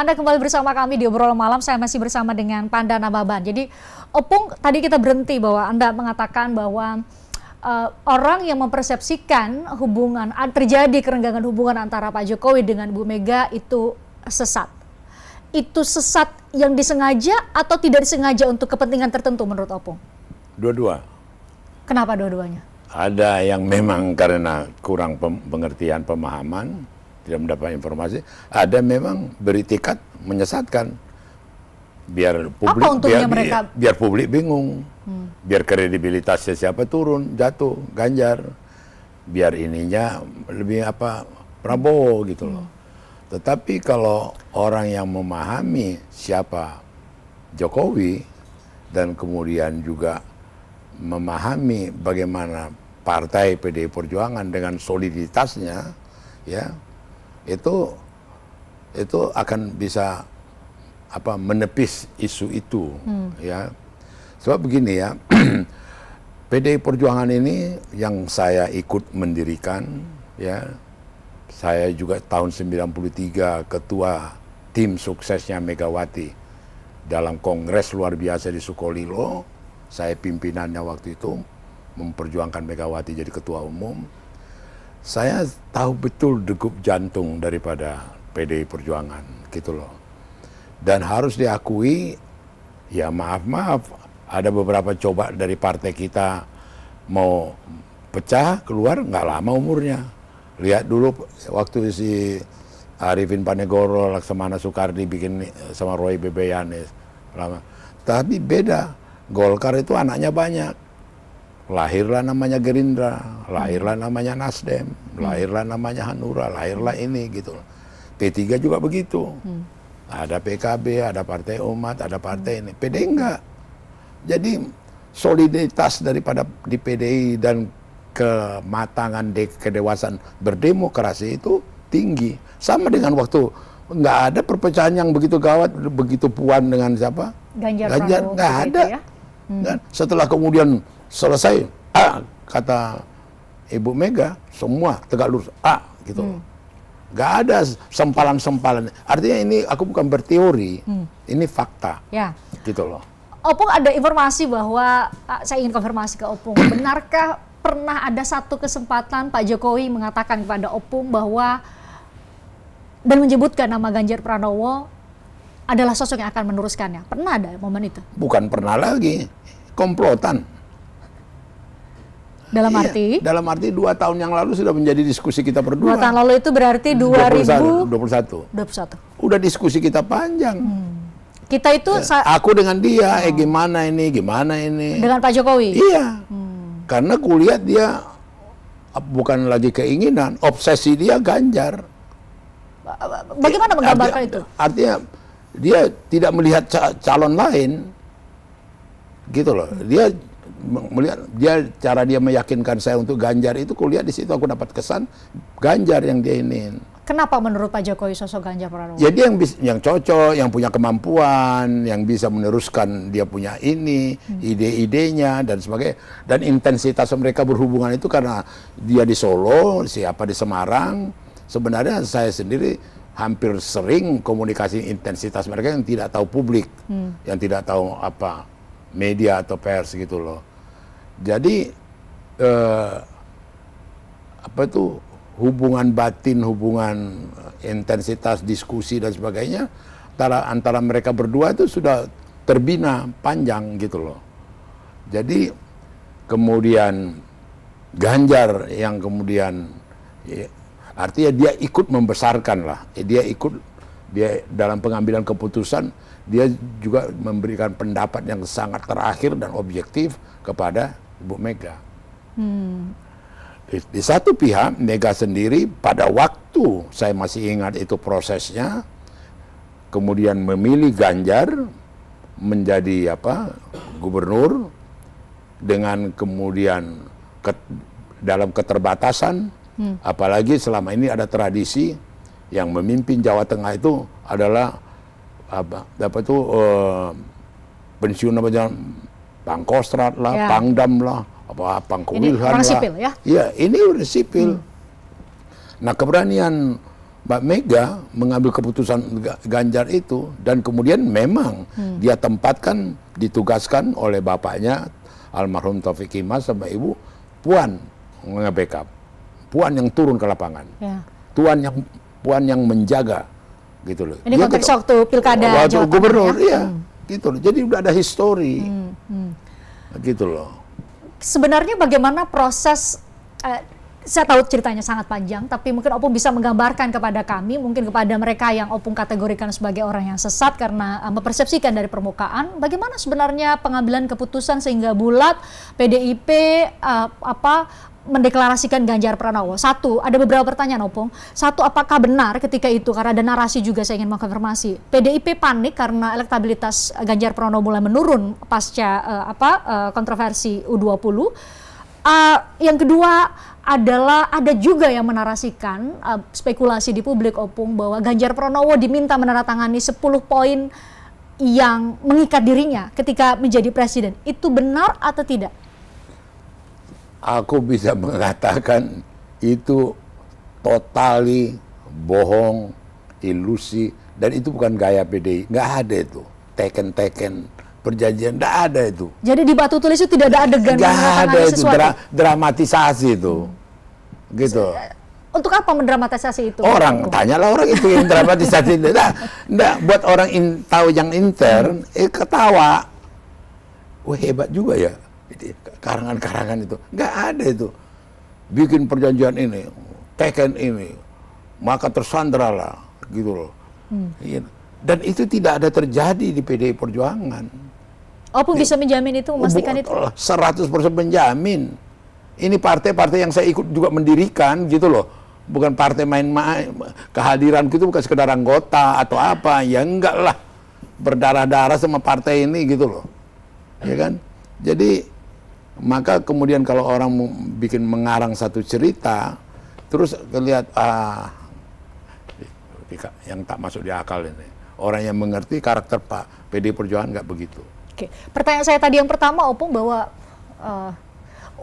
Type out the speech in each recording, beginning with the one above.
Anda kembali bersama kami di obrolan malam. Saya masih bersama dengan Pandana Baban. Jadi, Opung tadi kita berhenti bahwa Anda mengatakan bahwa uh, orang yang mempersepsikan hubungan terjadi kerenggangan hubungan antara Pak Jokowi dengan Bu Mega itu sesat. Itu sesat yang disengaja atau tidak disengaja untuk kepentingan tertentu menurut Opung? Dua-dua. Kenapa dua-duanya? Ada yang memang karena kurang pem pengertian pemahaman tidak mendapat informasi, ada memang beritikat menyesatkan biar publik biar mereka? biar publik bingung. Hmm. Biar kredibilitasnya siapa turun, jatuh, Ganjar. Biar ininya lebih apa Prabowo gitu loh. Hmm. Tetapi kalau orang yang memahami siapa Jokowi dan kemudian juga memahami bagaimana partai PDI Perjuangan dengan soliditasnya ya itu itu akan bisa apa menepis isu itu hmm. ya sebab begini ya PDI Perjuangan ini yang saya ikut mendirikan ya saya juga tahun 93 ketua tim suksesnya Megawati dalam kongres luar biasa di Sukolilo saya pimpinannya waktu itu memperjuangkan Megawati jadi ketua umum saya tahu betul degup jantung daripada PDI Perjuangan gitu loh. Dan harus diakui, ya maaf-maaf, ada beberapa coba dari partai kita mau pecah keluar nggak lama umurnya. Lihat dulu waktu si Arifin Panegoro, Laksamana Soekardi bikin sama Roy Bebeyanis. Ya, lama. Tapi beda, Golkar itu anaknya banyak lahirlah namanya Gerindra, lahirlah namanya Nasdem, lahirlah namanya Hanura, lahirlah ini gitu. P3 juga begitu. Hmm. Ada PKB, ada Partai Umat, ada partai ini. PD enggak. Jadi soliditas daripada di PDI dan kematangan de kedewasaan berdemokrasi itu tinggi. Sama dengan waktu nggak ada perpecahan yang begitu gawat, begitu puan dengan siapa? Ganjar, Ganjar Pranowo. Nggak ada. Ya? Hmm. kan? setelah kemudian selesai, A kata Ibu Mega, semua tegak lurus A gitu. Hmm. Gak ada sempalan-sempalan. Artinya ini aku bukan berteori, hmm. ini fakta. Ya. Gitu loh. Opung ada informasi bahwa saya ingin konfirmasi ke Opung, benarkah pernah ada satu kesempatan Pak Jokowi mengatakan kepada Opung bahwa dan menyebutkan nama Ganjar Pranowo adalah sosok yang akan meneruskannya. Pernah ada momen itu? Bukan pernah lagi. Komplotan. Dalam iya, arti? Dalam arti dua tahun yang lalu sudah menjadi diskusi kita berdua. Dua tahun lalu itu berarti 2021. 2021. 21. Udah diskusi kita panjang. Hmm. Kita itu... Ya, aku dengan dia, oh. eh gimana ini, gimana ini. Dengan Pak Jokowi? Iya. Hmm. Karena kulihat dia bukan lagi keinginan, obsesi dia ganjar. Bagaimana menggambarkan itu? Artinya dia tidak melihat calon lain gitu loh dia melihat dia cara dia meyakinkan saya untuk Ganjar itu kulihat di situ aku dapat kesan Ganjar yang dia ingin kenapa menurut Pak Jokowi sosok Ganjar Pranowo ya dia yang bisa, yang cocok yang punya kemampuan yang bisa meneruskan dia punya ini hmm. ide-idenya dan sebagainya dan intensitas mereka berhubungan itu karena dia di Solo siapa di Semarang sebenarnya saya sendiri hampir sering komunikasi intensitas mereka yang tidak tahu publik, hmm. yang tidak tahu apa media atau pers gitu loh. Jadi eh, apa itu hubungan batin, hubungan intensitas diskusi dan sebagainya antara antara mereka berdua itu sudah terbina panjang gitu loh. Jadi kemudian Ganjar yang kemudian Artinya dia ikut membesarkan lah, eh, dia ikut dia dalam pengambilan keputusan dia juga memberikan pendapat yang sangat terakhir dan objektif kepada Ibu Mega. Hmm. Di, di satu pihak Mega sendiri pada waktu saya masih ingat itu prosesnya, kemudian memilih Ganjar menjadi apa gubernur dengan kemudian ke, dalam keterbatasan Hmm. Apalagi selama ini ada tradisi yang memimpin Jawa Tengah itu adalah apa? dapat tuh eh, uh, pensiun apa jalan pangkostrat lah, ya. pangdam lah, apa pangkubilhan lah. Sipil, ya? ya, ini udah sipil. Hmm. Nah keberanian Mbak Mega mengambil keputusan Ganjar itu dan kemudian memang hmm. dia tempatkan ditugaskan oleh bapaknya almarhum Taufik Imas sama ibu Puan nge-backup. Puan yang turun ke lapangan. Ya. Tuan yang Puan yang menjaga gitu loh. Ini konteks waktu pilkada waktu Jawa gubernur ya. ya Hmm. Gitu loh. Jadi udah ada histori. Hmm. Hmm. Gitu loh. Sebenarnya bagaimana proses uh, saya tahu ceritanya sangat panjang, tapi mungkin Opung bisa menggambarkan kepada kami, mungkin kepada mereka yang Opung kategorikan sebagai orang yang sesat karena eh, mempersepsikan dari permukaan, bagaimana sebenarnya pengambilan keputusan sehingga bulat PDIP uh, eh, apa mendeklarasikan Ganjar Pranowo. Satu, ada beberapa pertanyaan Opung. Satu, apakah benar ketika itu karena ada narasi juga saya ingin mengkonfirmasi. PDIP panik karena elektabilitas Ganjar Pranowo mulai menurun pasca uh, apa uh, kontroversi U20. Uh, eh, yang kedua adalah ada juga yang menarasikan uh, spekulasi di publik Opung bahwa Ganjar Pranowo diminta menandatangani 10 poin yang mengikat dirinya ketika menjadi presiden. Itu benar atau tidak? aku bisa mengatakan itu totali bohong, ilusi, dan itu bukan gaya PDI. Nggak ada itu. Teken-teken perjanjian, nggak ada itu. Jadi di batu tulis itu tidak ada adegan nggak ada itu, Dra dramatisasi itu. Hmm. Gitu. Eh, untuk apa mendramatisasi itu? Orang, Bung? tanyalah orang itu yang dramatisasi. Nah, nah, Buat orang in, tahu yang intern, eh, ketawa. Wah hebat juga ya karangan-karangan itu nggak ada itu bikin perjanjian ini teken ini maka tersandra lah gitu loh hmm. Iya. dan itu tidak ada terjadi di PDI Perjuangan Oh bisa menjamin itu memastikan itu itu 100% menjamin ini partai-partai yang saya ikut juga mendirikan gitu loh bukan partai main-main kehadiran gitu bukan sekedar anggota atau apa ya enggak lah berdarah-darah sama partai ini gitu loh ya kan jadi maka kemudian kalau orang bikin mengarang satu cerita, terus lihat ah yang tak masuk di akal ini. Orang yang mengerti karakter Pak PD Perjuangan nggak begitu. Oke, pertanyaan saya tadi yang pertama opung bahwa uh,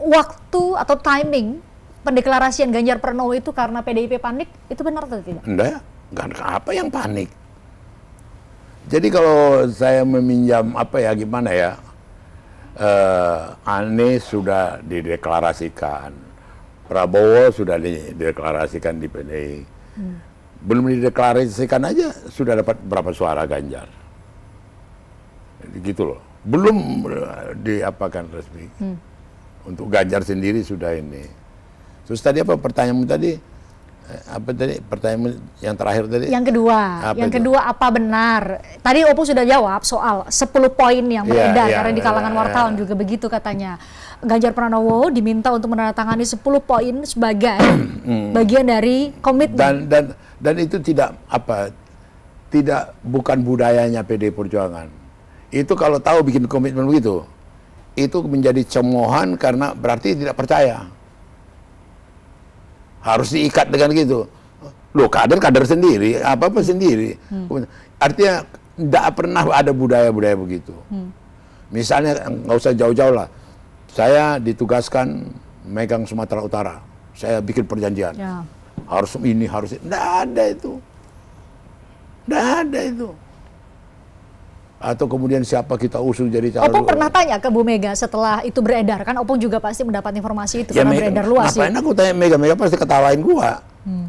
waktu atau timing pendeklarasian Ganjar Pranowo itu karena PDIP panik itu benar atau tidak? Enggak, enggak apa yang panik. Jadi kalau saya meminjam apa ya gimana ya eh, Anies sudah dideklarasikan, Prabowo sudah dideklarasikan di PDI. Hmm. Belum dideklarasikan aja sudah dapat berapa suara Ganjar. Gitu loh. Belum eh, diapakan resmi. Hmm. Untuk Ganjar sendiri sudah ini. Terus tadi apa pertanyaanmu tadi? Eh, apa tadi pertanyaan yang terakhir tadi? Yang kedua, apa yang itu? kedua apa benar? Tadi opo sudah jawab soal 10 poin yang iya, beredar ya, karena di kalangan iya. wartawan wartawan ya. juga begitu katanya. Ganjar Pranowo diminta untuk menandatangani 10 poin sebagai hmm. bagian dari komitmen. Dan dan dan itu tidak apa tidak bukan budayanya PD Perjuangan. Itu kalau tahu bikin komitmen begitu, itu menjadi cemohan karena berarti tidak percaya harus diikat dengan gitu loh kader kader sendiri apa apa hmm. sendiri hmm. artinya tidak pernah ada budaya budaya begitu hmm. misalnya nggak usah jauh-jauh lah saya ditugaskan megang Sumatera Utara saya bikin perjanjian ya. harus ini harus tidak ada itu tidak ada itu atau kemudian siapa kita usung jadi calon. Opung pernah tanya ke Bu Mega setelah itu beredar kan Opung juga pasti mendapat informasi itu ya, karena beredar luas. Ngapain ya? aku tanya Mega, Mega pasti ketawain gua. Hmm.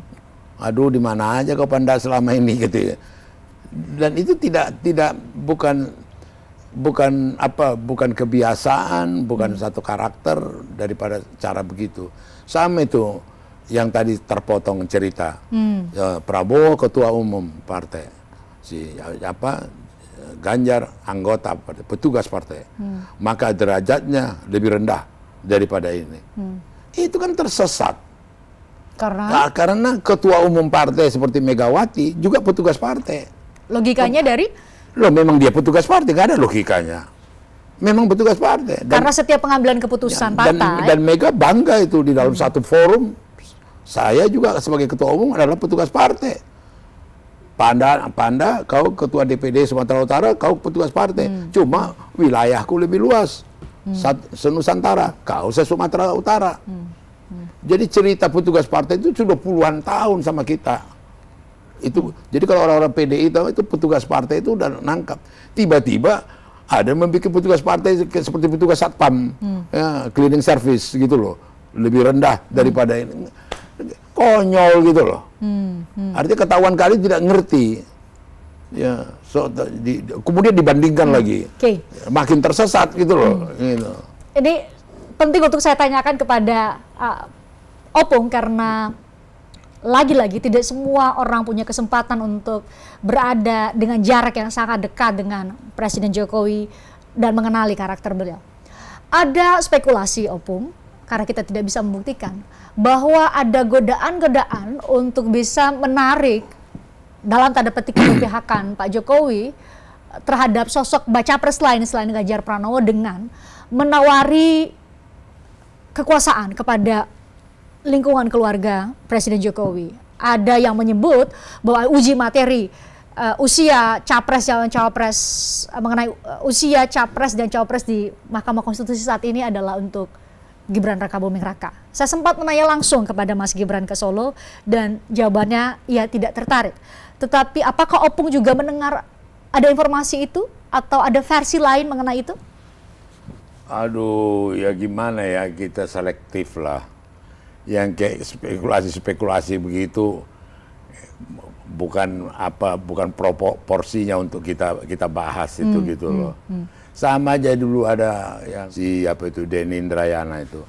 Aduh di mana aja kau pandai selama ini gitu ya. Dan itu tidak tidak bukan bukan apa bukan kebiasaan, bukan hmm. satu karakter daripada cara begitu. Sama itu yang tadi terpotong cerita hmm. ya, Prabowo ketua umum partai si ya, apa Ganjar anggota partai, petugas partai, hmm. maka derajatnya lebih rendah daripada ini. Hmm. Itu kan tersesat. Karena? Nah, karena ketua umum partai seperti Megawati juga petugas partai. Logikanya Loh, dari? Loh memang dia petugas partai, nggak ada logikanya. Memang petugas partai. Dan, karena setiap pengambilan keputusan ya, partai. Dan, dan Mega bangga itu di dalam hmm. satu forum. Saya juga sebagai ketua umum adalah petugas partai Panda, Panda, kau ketua DPD Sumatera Utara, kau petugas partai. Hmm. Cuma wilayahku lebih luas. Hmm. Senusantara, kau se Sumatera Utara. Hmm. Hmm. Jadi cerita petugas partai itu sudah puluhan tahun sama kita. Itu hmm. jadi kalau orang-orang PDI itu, itu petugas partai itu udah nangkap. Tiba-tiba ada membuat petugas partai seperti petugas satpam, hmm. ya, cleaning service gitu loh, lebih rendah hmm. daripada hmm. ini konyol gitu loh. Hmm, hmm. Artinya ketahuan kali tidak ngerti. Ya, so, di, kemudian dibandingkan hmm. lagi. Okay. Ya, makin tersesat gitu loh. Hmm. Gitu. Ini penting untuk saya tanyakan kepada uh, Opung karena lagi-lagi tidak semua orang punya kesempatan untuk berada dengan jarak yang sangat dekat dengan Presiden Jokowi dan mengenali karakter beliau. Ada spekulasi Opung karena kita tidak bisa membuktikan bahwa ada godaan-godaan untuk bisa menarik dalam tanda petik pihakan Pak Jokowi terhadap sosok baca pres lain selain Ganjar Pranowo dengan menawari kekuasaan kepada lingkungan keluarga Presiden Jokowi. Ada yang menyebut bahwa uji materi uh, usia capres dan cawapres uh, mengenai eh, usia capres dan cawapres di Mahkamah Konstitusi saat ini adalah untuk Gibran Raka Buming Raka. Saya sempat menanya langsung kepada Mas Gibran ke Solo dan jawabannya ya tidak tertarik. Tetapi apakah Opung juga mendengar ada informasi itu atau ada versi lain mengenai itu? Aduh, ya gimana ya kita selektif lah. Yang kayak spekulasi-spekulasi begitu bukan apa bukan proporsinya untuk kita kita bahas itu hmm, gitu hmm, loh. Hmm, hmm. Sama aja dulu ada yang si apa itu Deni Indrayana itu.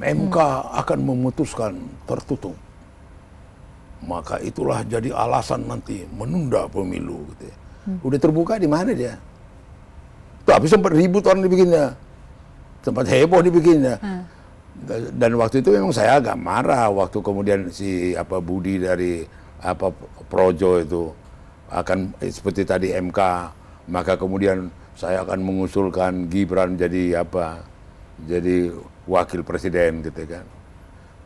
MK hmm. akan memutuskan tertutup. Maka itulah jadi alasan nanti menunda pemilu gitu ya. Hmm. Udah terbuka di mana dia? Tapi sempat ribut orang dibikinnya. Sempat heboh dibikinnya. Hmm. Dan waktu itu memang saya agak marah waktu kemudian si apa Budi dari apa Projo itu akan eh, seperti tadi MK maka kemudian saya akan mengusulkan Gibran jadi apa jadi wakil presiden gitu kan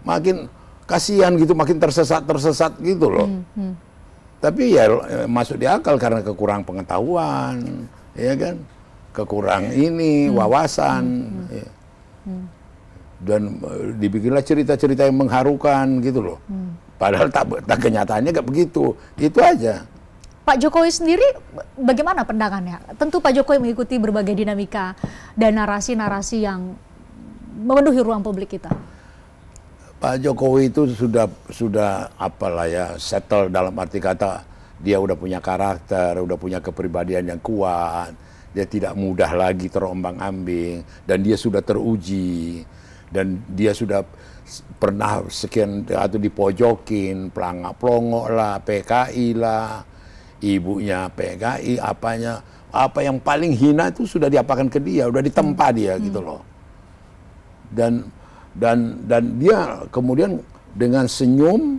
makin kasihan gitu makin tersesat tersesat gitu loh hmm, hmm. tapi ya eh, masuk di akal karena kekurangan pengetahuan ya kan kekurangan ini hmm. wawasan hmm. hmm. Ya. Hmm. dan eh, dibikinlah cerita-cerita yang mengharukan gitu loh hmm. padahal tak, tak kenyataannya gak begitu itu aja Pak Jokowi sendiri bagaimana pendangannya Tentu Pak Jokowi mengikuti berbagai dinamika dan narasi-narasi yang memenuhi ruang publik kita. Pak Jokowi itu sudah sudah apalah ya settle dalam arti kata dia udah punya karakter, udah punya kepribadian yang kuat, dia tidak mudah lagi terombang-ambing dan dia sudah teruji dan dia sudah pernah sekian atau dipojokin pelangak pelongo lah PKI lah ibunya PKI, apanya, apa yang paling hina itu sudah diapakan ke dia, sudah ditempa dia hmm. gitu loh. Dan dan dan dia kemudian dengan senyum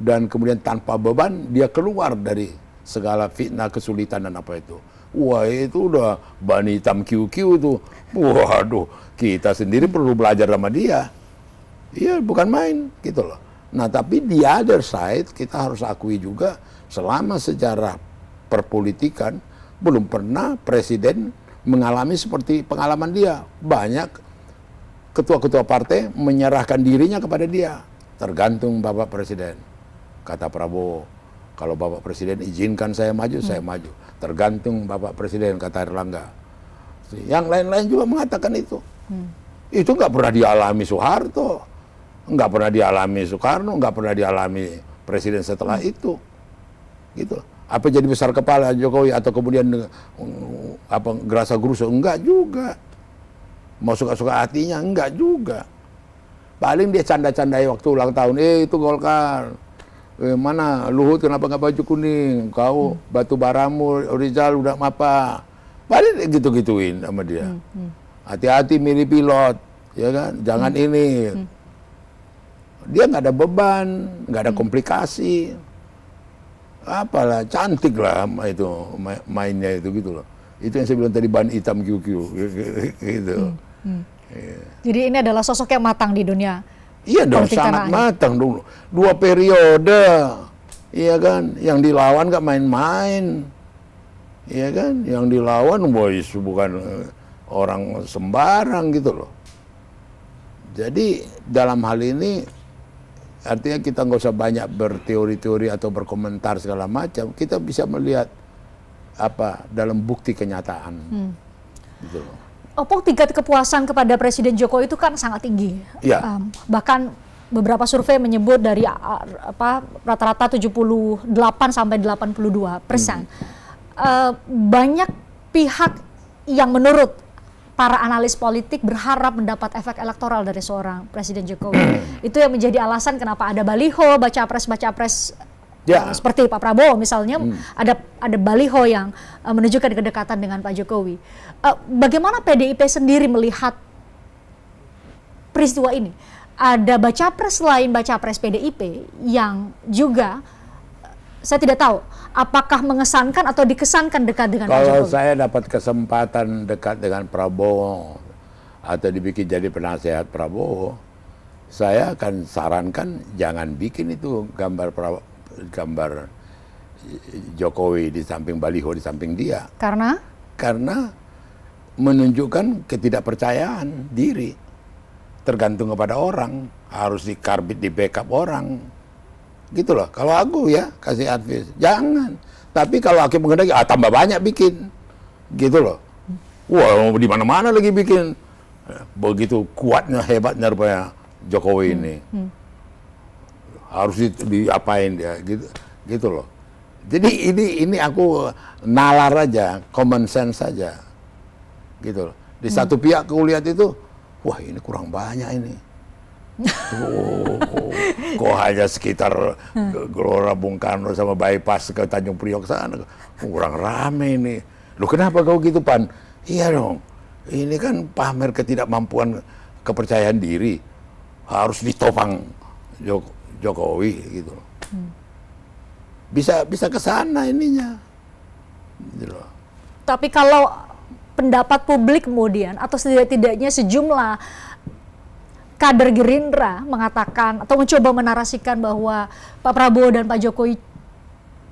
dan kemudian tanpa beban dia keluar dari segala fitnah kesulitan dan apa itu. Wah itu udah ban hitam QQ itu. Waduh, kita sendiri perlu belajar sama dia. Iya, bukan main gitu loh. Nah tapi di other side kita harus akui juga selama sejarah perpolitikan belum pernah presiden mengalami seperti pengalaman dia. Banyak ketua-ketua partai menyerahkan dirinya kepada dia. Tergantung Bapak Presiden. Kata Prabowo, kalau Bapak Presiden izinkan saya maju, hmm. saya maju. Tergantung Bapak Presiden, kata Erlangga. Yang lain-lain juga mengatakan itu. Hmm. Itu nggak pernah dialami Soeharto nggak pernah dialami Soekarno, nggak pernah dialami presiden setelah hmm. itu. Gitu. Apa jadi besar kepala Jokowi atau kemudian eh, apa gerasa guru enggak juga. Mau suka-suka hatinya enggak juga. Paling dia canda-candai waktu ulang tahun, eh itu Golkar. Eh, mana Luhut kenapa nggak baju kuning? Kau hmm. batu baramu Rizal udah apa? Paling gitu-gituin sama dia. Hmm, hmm. Hati-hati hmm. milih pilot, ya kan? Jangan hmm. ini. Hmm dia nggak ada beban, nggak ada hmm. komplikasi. Apalah, cantik lah itu mainnya itu gitu loh. Itu yang saya bilang tadi ban hitam QQ gitu. Hmm. Hmm. Yeah. Jadi ini adalah sosok yang matang di dunia. Iya dong, sangat matang dulu. Dua periode, iya kan? Yang dilawan nggak main-main, iya kan? Yang dilawan boys bukan eh, orang sembarang gitu loh. Jadi dalam hal ini artinya kita nggak usah banyak berteori-teori atau berkomentar segala macam kita bisa melihat apa dalam bukti kenyataan hmm. gitu Opung tingkat kepuasan kepada Presiden Jokowi itu kan sangat tinggi ya. um, bahkan beberapa survei menyebut dari apa rata-rata 78 sampai 82 persen hmm. uh, banyak pihak yang menurut para analis politik berharap mendapat efek elektoral dari seorang Presiden Jokowi. Hmm. Itu yang menjadi alasan kenapa ada baliho, baca pres, baca pres ya. Eh, seperti Pak Prabowo misalnya hmm. ada ada baliho yang uh, menunjukkan kedekatan dengan Pak Jokowi. Uh, bagaimana PDIP sendiri melihat peristiwa ini? Ada baca pres lain baca pres PDIP yang juga saya tidak tahu apakah mengesankan atau dikesankan dekat dengan Kalau Pak Jokowi. Kalau saya dapat kesempatan dekat dengan Prabowo atau dibikin jadi penasehat Prabowo, saya akan sarankan jangan bikin itu gambar Prabowo, gambar Jokowi di samping baliho di samping dia. Karena? Karena menunjukkan ketidakpercayaan diri tergantung kepada orang harus dikarbit di backup orang gitu loh kalau aku ya kasih advice jangan tapi kalau hakim mengendaki ah tambah banyak bikin gitu loh wah di mana mana lagi bikin begitu kuatnya hebatnya rupanya Jokowi hmm. ini hmm. harus di, diapain dia gitu gitu loh jadi ini ini aku nalar aja common sense saja gitu loh di hmm. satu pihak aku lihat itu wah ini kurang banyak ini oh, kok hanya sekitar Gelora Bung Karno sama bypass ke Tanjung Priok sana kurang rame ini lu kenapa kau gitu pan iya dong ini kan pamer ketidakmampuan kepercayaan diri harus ditopang Jok Jokowi gitu bisa bisa ke sana ininya gitu tapi kalau pendapat publik kemudian atau setidak-tidaknya sejumlah kader Gerindra mengatakan atau mencoba menarasikan bahwa Pak Prabowo dan Pak Jokowi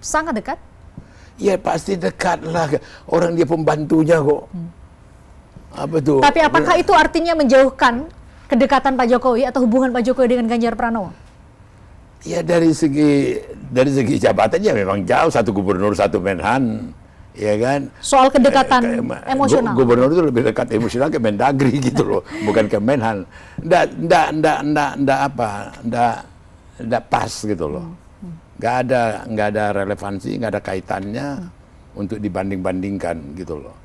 sangat dekat? Ya pasti dekat lah. Orang dia pembantunya kok. Hmm. Apa tuh? Tapi apakah itu artinya menjauhkan kedekatan Pak Jokowi atau hubungan Pak Jokowi dengan Ganjar Pranowo? Ya dari segi dari segi jabatannya memang jauh satu gubernur satu menhan ya kan soal kedekatan eh, emosional gubernur itu lebih dekat emosional ke Mendagri gitu loh bukan ke Menhan ndak ndak ndak ndak ndak apa ndak ndak pas gitu loh hmm, hmm. nggak ada nggak ada relevansi nggak ada kaitannya hmm. untuk dibanding bandingkan gitu loh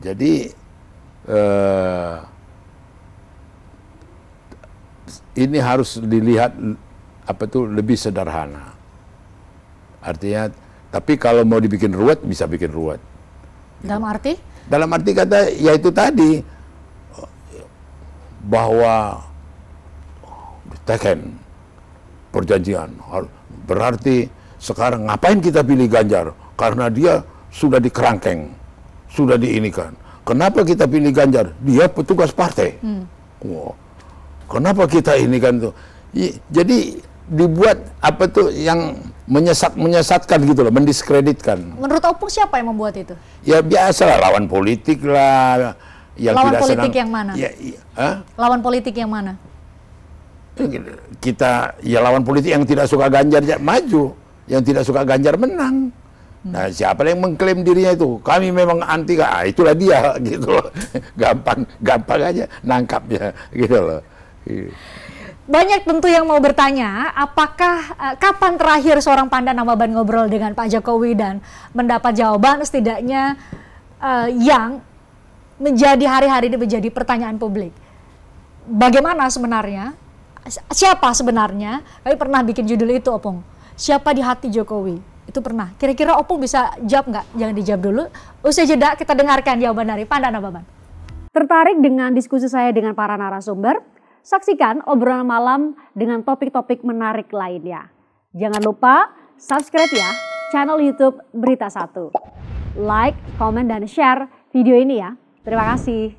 jadi eh, ini harus dilihat apa tuh lebih sederhana artinya tapi kalau mau dibikin ruwet, bisa bikin ruwet. Dalam arti? Dalam arti kata, ya itu tadi, bahwa teken, perjanjian. Berarti sekarang ngapain kita pilih Ganjar? Karena dia sudah dikerangkeng, sudah diinikan. Kenapa kita pilih Ganjar? Dia petugas partai. Hmm. Oh, kenapa kita ini kan tuh? Jadi dibuat apa tuh yang menyesat menyesatkan gitu loh, mendiskreditkan. Menurut Opung siapa yang membuat itu? Ya biasa lah lawan politik lah yang lawan tidak politik senang. yang mana? Ya, ya, Lawan politik yang mana? Kita ya lawan politik yang tidak suka Ganjar ya, maju, yang tidak suka Ganjar menang. Hmm. Nah, siapa yang mengklaim dirinya itu? Kami memang anti, ah, itulah dia gitu loh. Gampang, gampang aja nangkapnya gitu loh. Iya banyak tentu yang mau bertanya, apakah uh, kapan terakhir seorang Pandan ban ngobrol dengan Pak Jokowi dan mendapat jawaban setidaknya uh, yang menjadi hari-hari ini menjadi pertanyaan publik. Bagaimana sebenarnya? Siapa sebenarnya? Kami pernah bikin judul itu, Opung. Siapa di hati Jokowi? Itu pernah. Kira-kira Opung bisa jawab nggak? Jangan dijawab dulu. Usai jeda kita dengarkan jawaban dari Pandan ban. Tertarik dengan diskusi saya dengan para narasumber? Saksikan obrolan malam dengan topik-topik menarik lainnya. Jangan lupa subscribe ya channel YouTube Berita Satu. Like, comment, dan share video ini ya. Terima kasih.